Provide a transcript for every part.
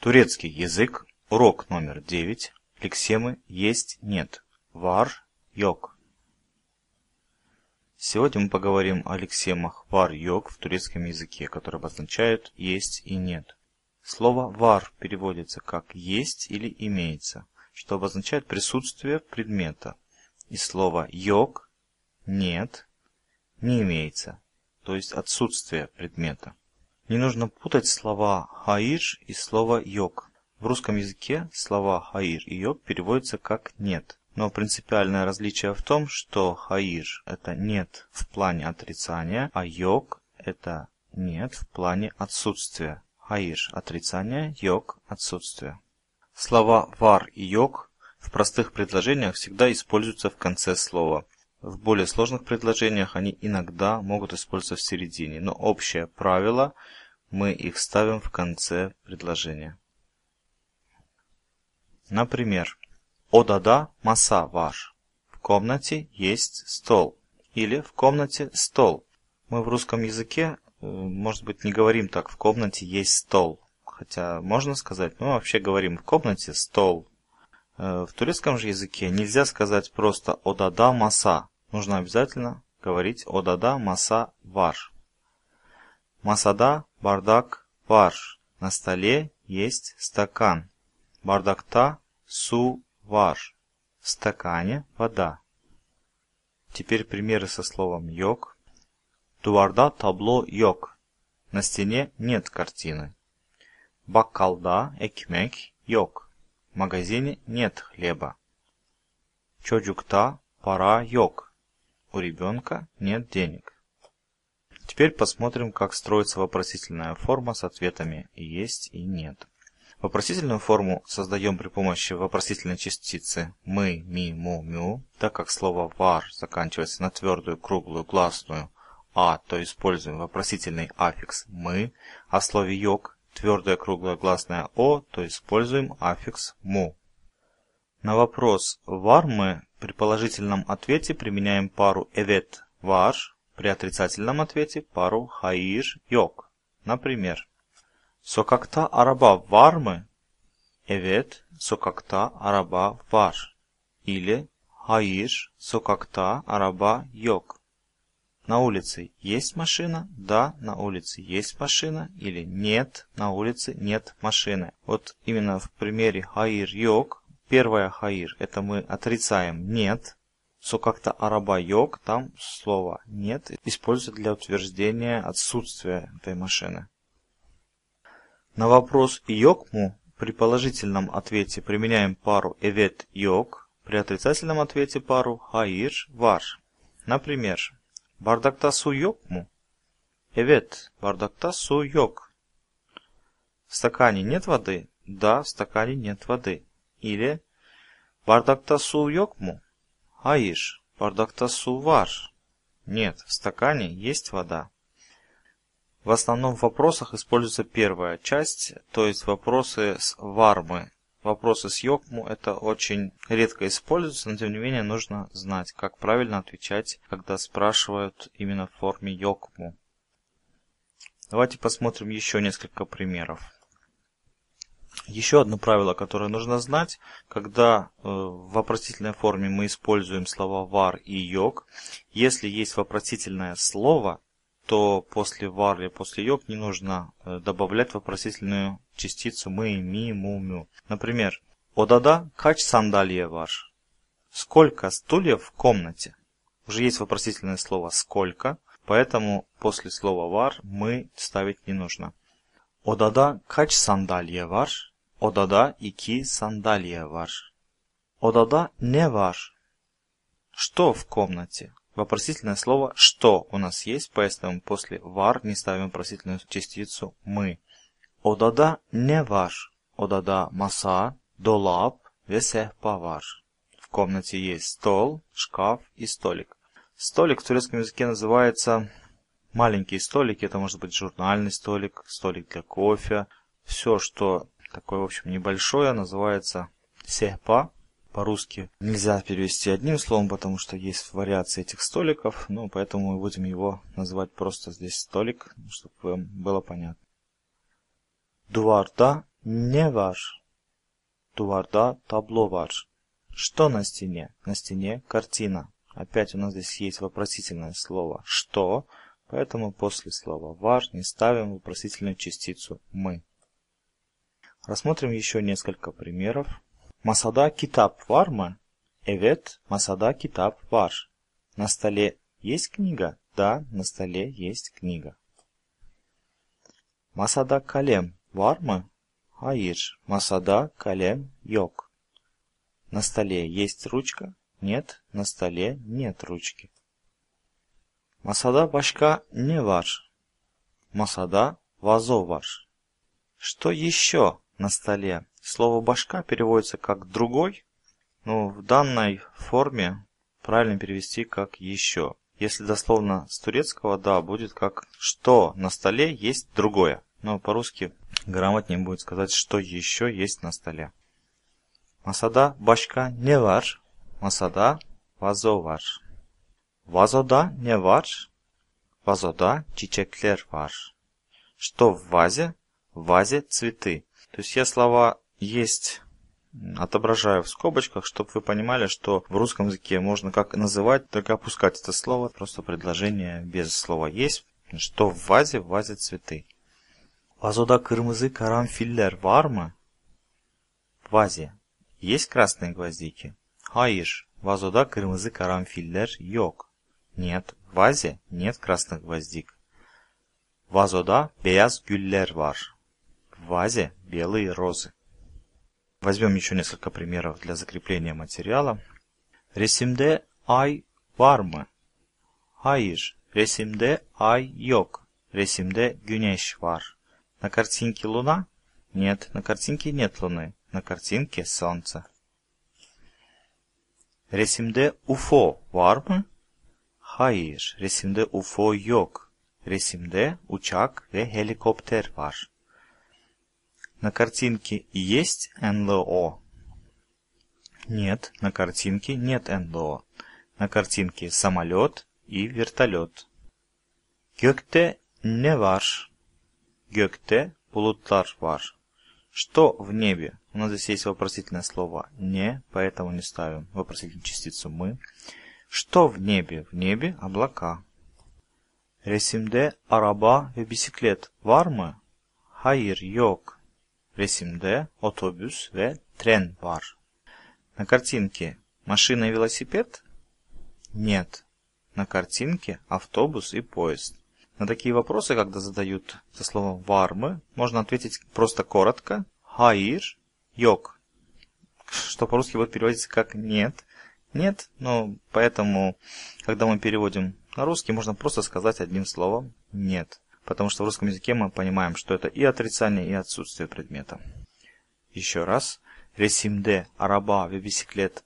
Турецкий язык. Урок номер 9. Лексемы «есть», «нет». Вар, йог. Сегодня мы поговорим о лексемах вар, йог в турецком языке, которые обозначают «есть» и «нет». Слово «вар» переводится как «есть» или «имеется», что обозначает присутствие предмета. И слово «йог» – «нет» не имеется, то есть отсутствие предмета. Не нужно путать слова "хаир" и слово «йог». В русском языке слова "хаир" и «йог» переводятся как «нет». Но принципиальное различие в том, что "хаир" это «нет» в плане отрицания, а «йог» — это «нет» в плане отсутствия. "Хаир" отрицание, «йог» — отсутствие. Слова «вар» и «йог» в простых предложениях всегда используются в конце слова. В более сложных предложениях они иногда могут использоваться в середине, но общее правило – мы их ставим в конце предложения. Например, «О да-да, маса ваш». В комнате есть стол. Или в комнате стол. Мы в русском языке, э, может быть, не говорим так, в комнате есть стол. Хотя можно сказать, ну вообще говорим, в комнате стол. Э, в турецком же языке нельзя сказать просто «О да-да, маса». Нужно обязательно говорить «О да-да, маса ваш». Масада Бардак ваш. На столе есть стакан. Бардакта су ваш. В стакане вода. Теперь примеры со словом «йог». Дуварда табло йог. На стене нет картины. Бакалда экмек йог. В магазине нет хлеба. Чоджукта пара йог. У ребенка нет денег. Теперь посмотрим, как строится вопросительная форма с ответами «есть» и «нет». Вопросительную форму создаем при помощи вопросительной частицы «мы», «ми», «му», «мю». Так как слово «вар» заканчивается на твердую круглую гласную «а», то используем вопросительный аффикс «мы», а в слове «йог» твердая круглая гласная «о», то используем аффикс «му». На вопрос «вар мы» при положительном ответе применяем пару «эвет» – «вар», при отрицательном ответе пару хаиш йок. Например, сокакта араба вармы, evet sokakta араба var или hayır sokakta араба yok. На улице есть машина? Да, на улице есть машина или нет, на улице нет машины. Вот именно в примере хаир йок, первая хаир это мы отрицаем нет, что как-то арабайок там слова нет используется для утверждения отсутствия этой машины. На вопрос «йокму» при положительном ответе применяем пару «эвет йок», при отрицательном ответе пару хаирш вар». Например, «бардакта су йокму» «эвет бардакта су йок». В стакане нет воды? Да, в стакане нет воды. Или «бардакта су йокму» Hayır, bardakta su var. Нет, в стакане есть вода. В основном в вопросах используется первая часть, то есть вопросы с вармы. Вопросы с йокму это очень редко используется, но тем не менее нужно знать, как правильно отвечать, когда спрашивают именно в форме йокму. Давайте посмотрим еще несколько примеров. Еще одно правило, которое нужно знать, когда э, в вопросительной форме мы используем слова var и йог, если есть вопросительное слово, то после var и после йог не нужно э, добавлять вопросительную частицу мы, ми, му, мю. Например, одада кач сандалия ваш. Сколько стульев в комнате? Уже есть вопросительное слово сколько, поэтому после слова var мы ставить не нужно. Odada kaç sandalye var? Odada iki sandalye var. Odada ne var? Что в комнате? Вопросительное слово «что» у нас есть, поэтому после «var» не ставим вопросительную частицу «мы». Odada ne var? Odada masa, dolap ve sehpa var. В комнате есть стол, шкаф и столик. Столик в турецком языке называется маленькие столики, это может быть журнальный столик, столик для кофе. Все, что такое, в общем, небольшое, называется сепа По-русски нельзя перевести одним словом, потому что есть вариации этих столиков, ну, поэтому мы будем его называть просто здесь столик, чтобы вам было понятно. Дуварда не ваш. Дуварда табло ваш. Что на стене? На стене картина. Опять у нас здесь есть вопросительное слово «что», Поэтому после слова «ваш» не ставим вопросительную частицу «мы». Рассмотрим еще несколько примеров. Масада китап варма? эвет, масада китап ваш. На столе есть книга? Да, на столе есть книга. Масада калем варма? Hayır, масада калем йок. На столе есть ручка? Нет, на столе нет ручки. Masada başka ne var? Masada вазо var. Что еще на столе? Слово «башка» переводится как «другой», но в данной форме правильно перевести как «еще». Если дословно с турецкого, да, будет как «что на столе есть другое». Но по-русски грамотнее будет сказать «что еще есть на столе». Масада башка не вар, масада вазо вар. Вазода не var? вазода çiçekler var. Что в вазе? В вазе цветы. То есть я слова есть отображаю в скобочках, чтобы вы понимали, что в русском языке можно как называть, так и опускать это слово. Просто предложение без слова есть. Что в вазе? В вазе цветы. Вазода кырмызы карамфиллер вармы? В вазе есть красные гвоздики? Hayır. вазода kırmızı karanfiller yok. Нет, в вазе нет красных гвоздик. Vazoda beyaz güller var. В вазе белые розы. Возьмем еще несколько примеров для закрепления материала. Resimde Ай Вармы. mı? Hayır. Ай ay yok. Resimde güneş На картинке луна? Нет, на картинке нет луны. На картинке солнце. Resimde УФО Вармы. Hayır, resimde UFO yok. Resimde uçak ve helikopter var. На картинке есть НЛО? Нет, на картинке нет НЛО. На картинке самолет и вертолет. Gökte не var? Gökte bulutlar var. Что в небе? У нас здесь есть вопросительное слово «не», поэтому не ставим вопросительную частицу «мы». Что в небе? В небе облака. Resimde араба ve bisiklet var mı? Hayır yok. Resimde otobüs ve tren var. На картинке машина и велосипед? Нет. На картинке автобус и поезд. На такие вопросы, когда задают со словом «вармы», можно ответить просто коротко «хаир», йог. что по-русски будет переводиться как «нет», нет, но поэтому, когда мы переводим на русский, можно просто сказать одним словом «нет», потому что в русском языке мы понимаем, что это и отрицание, и отсутствие предмета. Еще раз. Resimde араба ve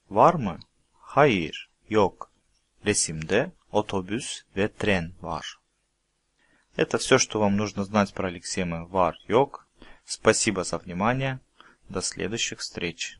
вармы, хаир mı? Hayır, yok. Resimde otobüs ve Это все, что вам нужно знать про лексемы вар, yok. Спасибо за внимание. До следующих встреч.